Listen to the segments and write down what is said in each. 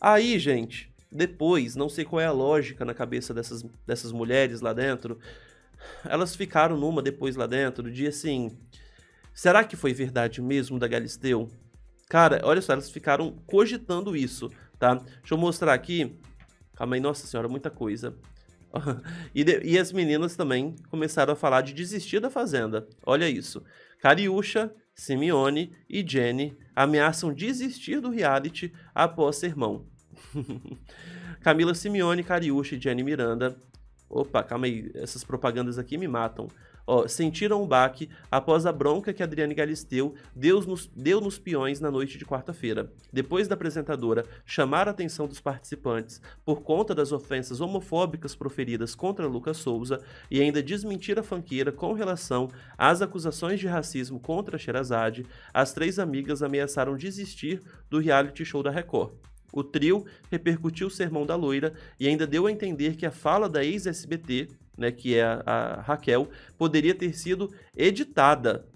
Aí, gente, depois, não sei qual é a lógica na cabeça dessas, dessas mulheres lá dentro, elas ficaram numa depois lá dentro, de assim, será que foi verdade mesmo da Galisteu? Cara, olha só, elas ficaram cogitando isso, tá? Deixa eu mostrar aqui. Calma aí, nossa senhora, muita coisa. e, de, e as meninas também começaram a falar de desistir da fazenda. Olha isso. Cariúcha Simeone e Jenny ameaçam desistir do reality após sermão. Camila Simeone, Cariúcha e Jenny Miranda Opa, calma aí, essas propagandas aqui me matam. Ó, sentiram o baque após a bronca que Adriane Galisteu deu nos, deu nos peões na noite de quarta-feira. Depois da apresentadora chamar a atenção dos participantes por conta das ofensas homofóbicas proferidas contra Lucas Souza e ainda desmentir a fanqueira com relação às acusações de racismo contra Sherazade, as três amigas ameaçaram desistir do reality show da Record. O trio repercutiu o sermão da loira e ainda deu a entender que a fala da ex-SBT, né, que é a, a Raquel, poderia ter sido editada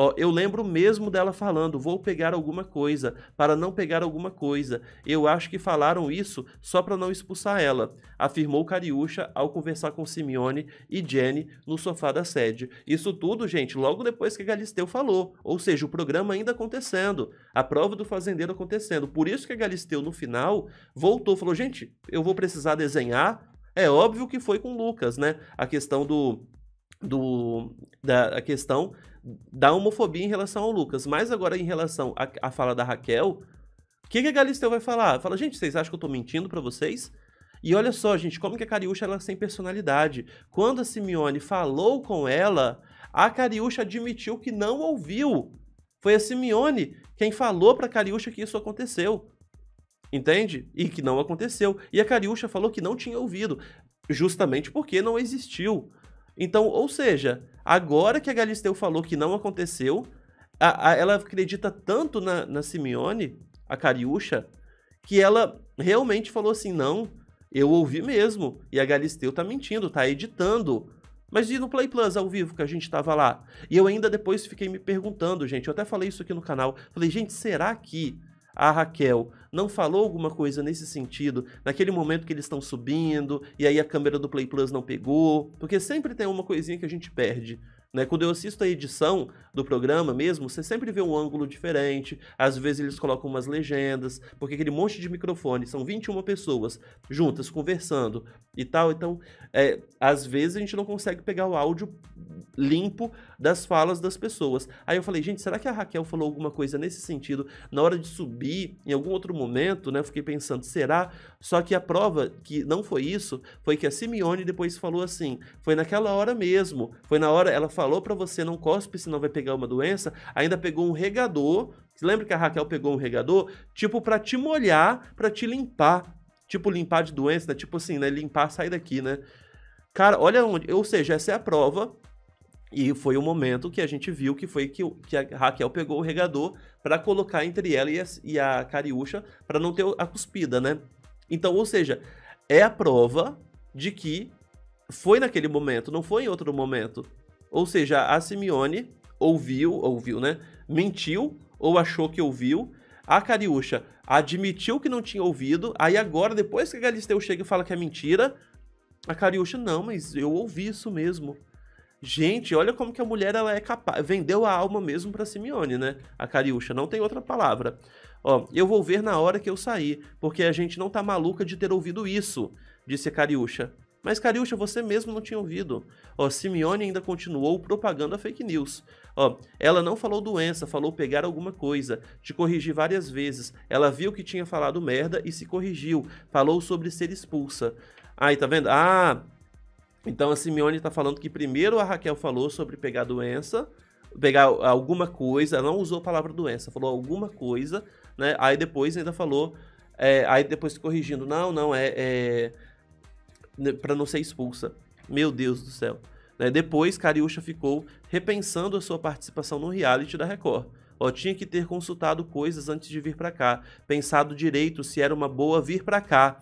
Ó, eu lembro mesmo dela falando: vou pegar alguma coisa, para não pegar alguma coisa. Eu acho que falaram isso só para não expulsar ela, afirmou Cariúcha ao conversar com Simeone e Jenny no sofá da sede. Isso tudo, gente, logo depois que Galisteu falou. Ou seja, o programa ainda acontecendo, a prova do fazendeiro acontecendo. Por isso que Galisteu, no final, voltou, falou: gente, eu vou precisar desenhar. É óbvio que foi com Lucas, né? A questão do. do da a questão da homofobia em relação ao Lucas. Mas agora, em relação à fala da Raquel, o que, que a Galisteu vai falar? Fala, gente, vocês acham que eu tô mentindo para vocês? E olha só, gente, como que a Cariúcha ela tem é personalidade. Quando a Simeone falou com ela, a Cariúcha admitiu que não ouviu. Foi a Simeone quem falou para a Cariúcha que isso aconteceu. Entende? E que não aconteceu. E a Cariúcha falou que não tinha ouvido, justamente porque não existiu. Então, ou seja, agora que a Galisteu falou que não aconteceu, a, a, ela acredita tanto na, na Simeone, a Cariúcha, que ela realmente falou assim: não, eu ouvi mesmo, e a Galisteu tá mentindo, tá editando. Mas e no Play Plus ao vivo que a gente tava lá? E eu ainda depois fiquei me perguntando, gente, eu até falei isso aqui no canal. Falei, gente, será que a Raquel não falou alguma coisa nesse sentido, naquele momento que eles estão subindo, e aí a câmera do Play Plus não pegou, porque sempre tem uma coisinha que a gente perde. Né? Quando eu assisto a edição do programa mesmo, você sempre vê um ângulo diferente, às vezes eles colocam umas legendas, porque aquele monte de microfone, são 21 pessoas juntas, conversando e tal, então é, às vezes a gente não consegue pegar o áudio limpo das falas das pessoas. Aí eu falei, gente, será que a Raquel falou alguma coisa nesse sentido na hora de subir, em algum outro momento, né? Fiquei pensando, será? Só que a prova que não foi isso foi que a Simeone depois falou assim: foi naquela hora mesmo, foi na hora, ela falou para você não cospe, senão vai pegar uma doença, ainda pegou um regador. Lembra que a Raquel pegou um regador? Tipo, para te molhar, para te limpar. Tipo, limpar de doença, né? Tipo assim, né? Limpar, sai daqui, né? Cara, olha onde. Ou seja, essa é a prova e foi o momento que a gente viu que foi que, que a Raquel pegou o regador para colocar entre ela e a, e a Cariúcha para não ter a cuspida, né? Então, ou seja, é a prova de que foi naquele momento, não foi em outro momento. Ou seja, a Simeone ouviu, ouviu, né? Mentiu ou achou que ouviu. A Cariúcha admitiu que não tinha ouvido. Aí agora, depois que a Galisteu chega e fala que é mentira, a Cariúcha, não, mas eu ouvi isso mesmo. Gente, olha como que a mulher ela é capaz. Vendeu a alma mesmo para Simeone, né? A Cariúcha, não tem outra palavra. Ó, eu vou ver na hora que eu sair, porque a gente não tá maluca de ter ouvido isso, disse a Cariúcha. Mas, Cariúcha, você mesmo não tinha ouvido. Ó, Simeone ainda continuou propagando a fake news. Ó, ela não falou doença, falou pegar alguma coisa. Te corrigi várias vezes. Ela viu que tinha falado merda e se corrigiu. Falou sobre ser expulsa. Aí, tá vendo? Ah, então a Simeone está falando que primeiro a Raquel falou sobre pegar doença, pegar alguma coisa, não usou a palavra doença, falou alguma coisa, né? Aí depois ainda falou, é, aí depois corrigindo, não, não, é, é né, para não ser expulsa. Meu Deus do céu. Né? Depois, Cariúcha ficou repensando a sua participação no reality da Record. Ó, tinha que ter consultado coisas antes de vir para cá, pensado direito se era uma boa vir para cá,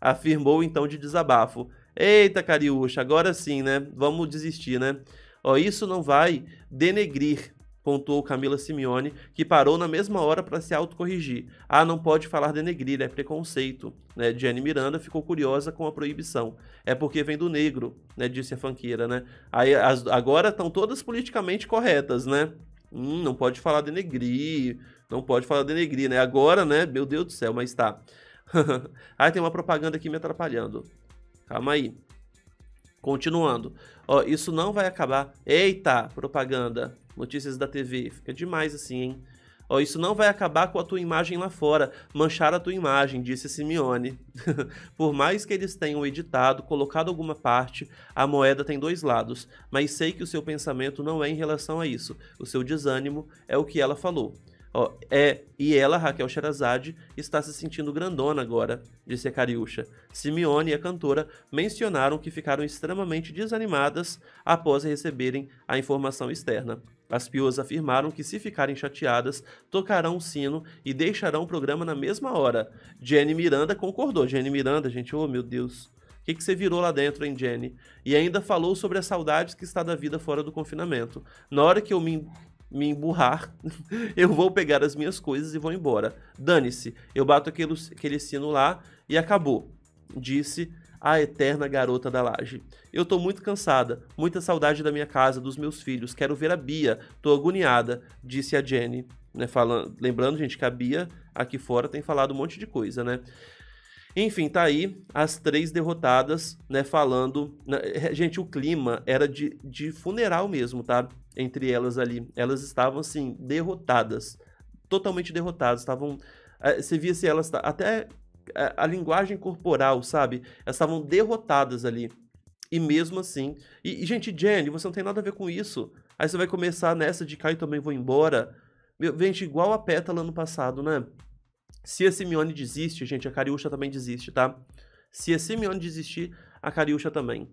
afirmou então de desabafo. Eita, Cariúcha, agora sim, né? Vamos desistir, né? Ó, isso não vai denegrir, pontuou Camila Simeone, que parou na mesma hora para se autocorrigir. Ah, não pode falar denegrir, é preconceito. Né? Jenny Miranda ficou curiosa com a proibição. É porque vem do negro, né? Disse a fanqueira, né? Aí, as, agora estão todas politicamente corretas, né? Hum, não pode falar denegrir, não pode falar denegrir, né? Agora, né? Meu Deus do céu, mas tá. Ah, tem uma propaganda aqui me atrapalhando. Calma aí. Continuando. Ó, isso não vai acabar. Eita, propaganda. Notícias da TV. Fica demais assim, hein? Ó, isso não vai acabar com a tua imagem lá fora. Manchar a tua imagem, disse Simeone. Por mais que eles tenham editado, colocado alguma parte, a moeda tem dois lados. Mas sei que o seu pensamento não é em relação a isso. O seu desânimo é o que ela falou. Ó, é, e ela, Raquel Sherazade, está se sentindo grandona agora, disse a Cariúcha. Simeone e a cantora mencionaram que ficaram extremamente desanimadas após receberem a informação externa. As piuas afirmaram que se ficarem chateadas, tocarão o sino e deixarão o programa na mesma hora. Jenny Miranda concordou. Jenny Miranda, gente, oh meu Deus. O que, que você virou lá dentro, hein, Jenny? E ainda falou sobre as saudades que está da vida fora do confinamento. Na hora que eu me me emburrar, eu vou pegar as minhas coisas e vou embora. Dane-se, eu bato aquele, aquele sino lá e acabou, disse a eterna garota da laje. Eu tô muito cansada, muita saudade da minha casa, dos meus filhos, quero ver a Bia, tô agoniada, disse a Jenny. Né, falando, lembrando, gente, que a Bia aqui fora tem falado um monte de coisa, né? Enfim, tá aí as três derrotadas, né? Falando. Né, é, gente, o clima era de, de funeral mesmo, tá? Entre elas ali. Elas estavam, assim, derrotadas. Totalmente derrotadas. Estavam. É, você via se elas. Até é, a, linguagem corporal, sabe? Elas estavam derrotadas ali. E mesmo assim. E, e, gente, Jenny, você não tem nada a ver com isso. Aí você vai começar nessa de cá e também vou embora. Meu, gente, igual a pétala ano passado, né? Se a Simeone desiste, gente, a Cariúcha também desiste, tá? Se a Simeone desistir, a Cariúcha também.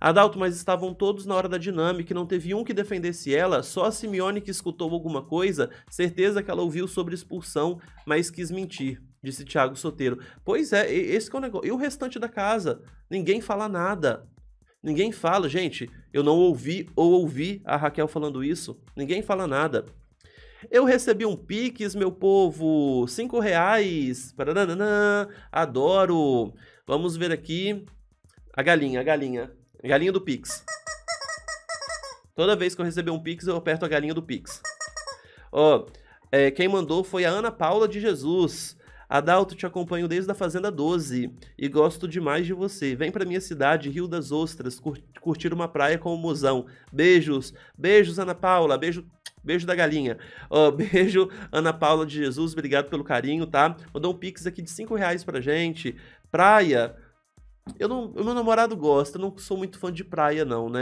Adalto, mas estavam todos na hora da dinâmica e não teve um que defendesse ela, só a Simeone que escutou alguma coisa, certeza que ela ouviu sobre expulsão, mas quis mentir, disse Tiago Soteiro. Pois é, esse que é o negócio. E o restante da casa? Ninguém fala nada. Ninguém fala, gente, eu não ouvi ou ouvi a Raquel falando isso. Ninguém fala nada. Eu recebi um Pix, meu povo, cinco reais. Paranana, adoro. Vamos ver aqui. A galinha, a galinha. A galinha do Pix. Toda vez que eu receber um Pix, eu aperto a galinha do Pix. Ó, oh, é, quem mandou foi a Ana Paula de Jesus. Adalto, te acompanho desde a Fazenda 12 e gosto demais de você. Vem pra minha cidade, Rio das Ostras, curtir uma praia com o mozão. Beijos, beijos, Ana Paula, beijo Beijo da galinha. beijo, Ana Paula de Jesus. Obrigado pelo carinho, tá? Mandou um pix aqui de 5 reais pra gente. Praia. Eu não, meu namorado gosta, eu não sou muito fã de praia, não, né?